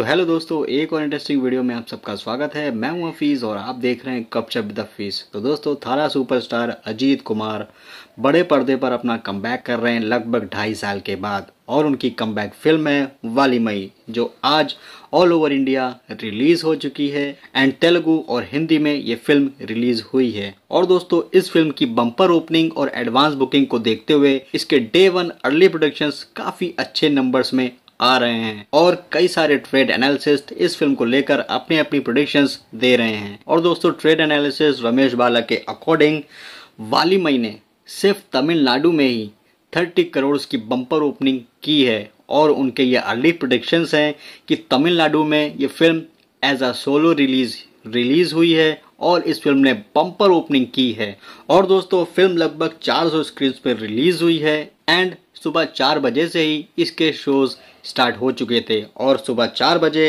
तो हेलो दोस्तों एक और इंटरेस्टिंग वीडियो में आप सबका स्वागत है मैं हूं हफीज़ और आप देख रहे हैं कप शब्द हफीज़ तो दोस्तों थारा सुपरस्टार अजीत कुमार बड़े पर्दे पर अपना कम कर रहे हैं लगभग ढाई साल के बाद और उनकी कम फिल्म है वाली मई जो आज ऑल ओवर इंडिया रिलीज़ हो चुकी है एंड तेलुगु और हिंदी में ये फिल्म रिलीज़ हुई है और दोस्तों इस फिल्म की बम्पर ओपनिंग और एडवांस बुकिंग को देखते हुए इसके डे वन अर्ली प्रोडक्शंस काफ़ी अच्छे नंबर्स में आ रहे हैं और कई सारे ट्रेड एनालिसिस्ट इस फिल्म को लेकर अपनी अपनी प्रोडिक्शन दे रहे हैं और दोस्तों ट्रेड एनालिसिस रमेश बाला के अकॉर्डिंग वाली महीने सिर्फ तमिलनाडु में ही 30 करोड़ की बम्पर ओपनिंग की है और उनके ये अर्ली प्रोडिक्शंस हैं कि तमिलनाडु में ये film as a solo release release हुई है और इस फिल्म ने बम्पर ओपनिंग की है और दोस्तों फिल्म लगभग 400 स्क्रीन पर रिलीज हुई है एंड सुबह चार बजे से ही इसके शोज़ स्टार्ट हो चुके थे और सुबह चार बजे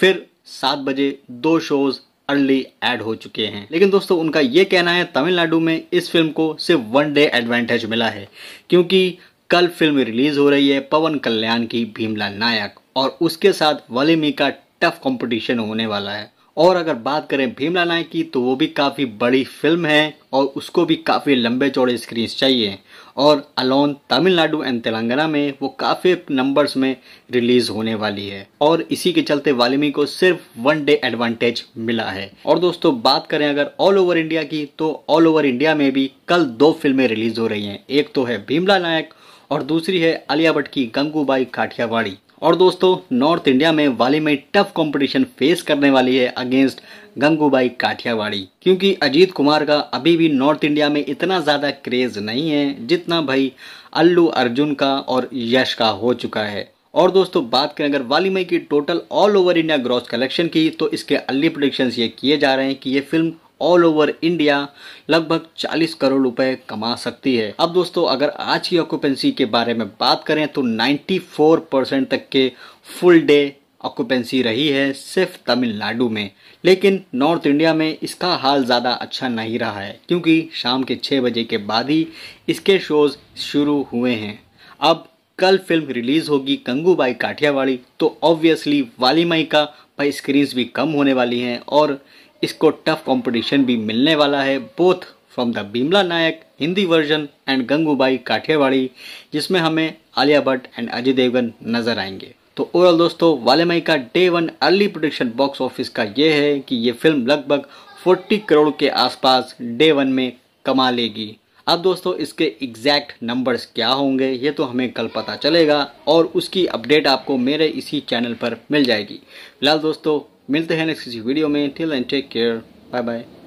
फिर सात बजे दो शोज़ अर्ली एड हो चुके हैं लेकिन दोस्तों उनका ये कहना है तमिलनाडु में इस फिल्म को सिर्फ वन डे एडवांटेज मिला है क्योंकि कल फिल्म रिलीज हो रही है पवन कल्याण की भीमला नायक और उसके साथ वलीमी का टफ कंपटीशन होने वाला है और अगर बात करें भीमला नायक की तो वो भी काफ़ी बड़ी फिल्म है और उसको भी काफ़ी लंबे चौड़े स्क्रीन चाहिए और अलोन तमिलनाडु एंड तेलंगाना में वो काफ़ी नंबर्स में रिलीज़ होने वाली है और इसी के चलते वालिमी को सिर्फ वन डे एडवांटेज मिला है और दोस्तों बात करें अगर ऑल ओवर इंडिया की तो ऑल ओवर इंडिया में भी कल दो फिल्में रिलीज़ हो रही हैं एक तो है भीमला नायक और दूसरी है अलिया भट्ट की गंगूबाई काठियावाड़ी और दोस्तों नॉर्थ इंडिया में वाली में टफ कंपटीशन फेस करने वाली है अगेंस्ट गंगूबाई काठियावाड़ी क्योंकि अजीत कुमार का अभी भी नॉर्थ इंडिया में इतना ज़्यादा क्रेज़ नहीं है जितना भाई अल्लू अर्जुन का और यश का हो चुका है और दोस्तों बात करें अगर वाली मई की total all over India gross collection की तो इसके अल्ली प्रोडिक्शन ये किए जा रहे हैं कि ये फिल्म ऑल ओवर इंडिया लगभग 40 करोड़ रुपए कमा सकती है अब दोस्तों अगर आज की ऑक्यूपेंसी के बारे में बात करें तो 94 परसेंट तक के फुल डे ऑक्यूपेंसी रही है सिर्फ तमिलनाडु में लेकिन नॉर्थ इंडिया में इसका हाल ज़्यादा अच्छा नहीं रहा है क्योंकि शाम के छः बजे के बाद ही इसके शोज़ शुरू हुए हैं अब कल फिल्म रिलीज होगी कंगूबाई काठियावाड़ी तो ऑब्वियसली वालीमाई का भाई स्क्रीन्स भी कम होने वाली हैं और इसको टफ कंपटीशन भी मिलने वाला है both from the Bheemla Nayak Hindi version and Gangubai Kathiawadi जिसमें हमें आलिया भट्ट एंड अजय देवगन नजर आएंगे तो ओवरऑल दोस्तों वाले मई का day one early production box office का ये है कि ये फिल्म लगभग 40 करोड़ के आसपास डे वन में कमा लेगी अब दोस्तों इसके एग्जैक्ट नंबर्स क्या होंगे ये तो हमें कल पता चलेगा और उसकी अपडेट आपको मेरे इसी चैनल पर मिल जाएगी फिलहाल दोस्तों मिलते हैं नेक्स्ट किसी वीडियो में till end take care bye bye